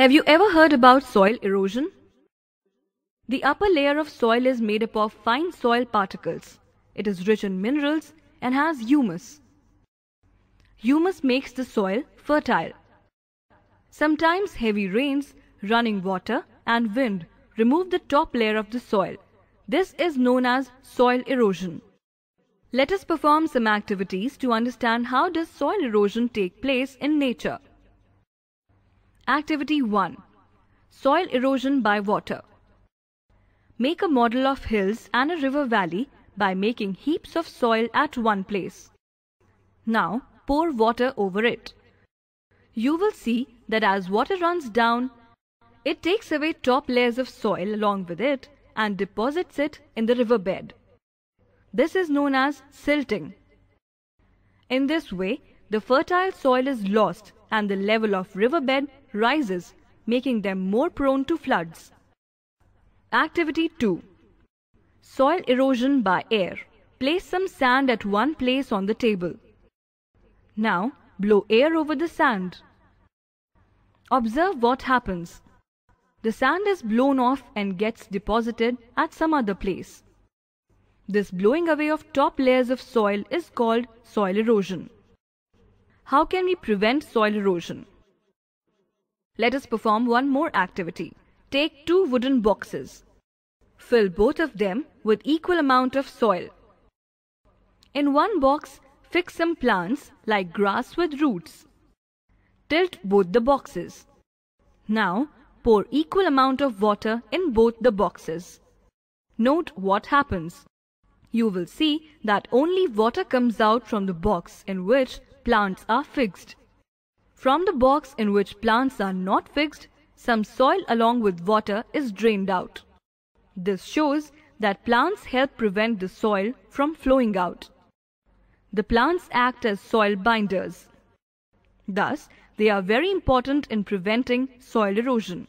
Have you ever heard about soil erosion? The upper layer of soil is made up of fine soil particles. It is rich in minerals and has humus. Humus makes the soil fertile. Sometimes heavy rains, running water and wind remove the top layer of the soil. This is known as soil erosion. Let us perform some activities to understand how does soil erosion take place in nature. Activity 1 Soil erosion by water. Make a model of hills and a river valley by making heaps of soil at one place. Now pour water over it. You will see that as water runs down, it takes away top layers of soil along with it and deposits it in the river bed. This is known as silting. In this way, the fertile soil is lost and the level of riverbed rises, making them more prone to floods. Activity 2 Soil erosion by air. Place some sand at one place on the table. Now, blow air over the sand. Observe what happens. The sand is blown off and gets deposited at some other place. This blowing away of top layers of soil is called soil erosion. How can we prevent soil erosion? Let us perform one more activity. Take two wooden boxes. Fill both of them with equal amount of soil. In one box, fix some plants like grass with roots. Tilt both the boxes. Now, pour equal amount of water in both the boxes. Note what happens. You will see that only water comes out from the box in which plants are fixed. From the box in which plants are not fixed, some soil along with water is drained out. This shows that plants help prevent the soil from flowing out. The plants act as soil binders. Thus, they are very important in preventing soil erosion.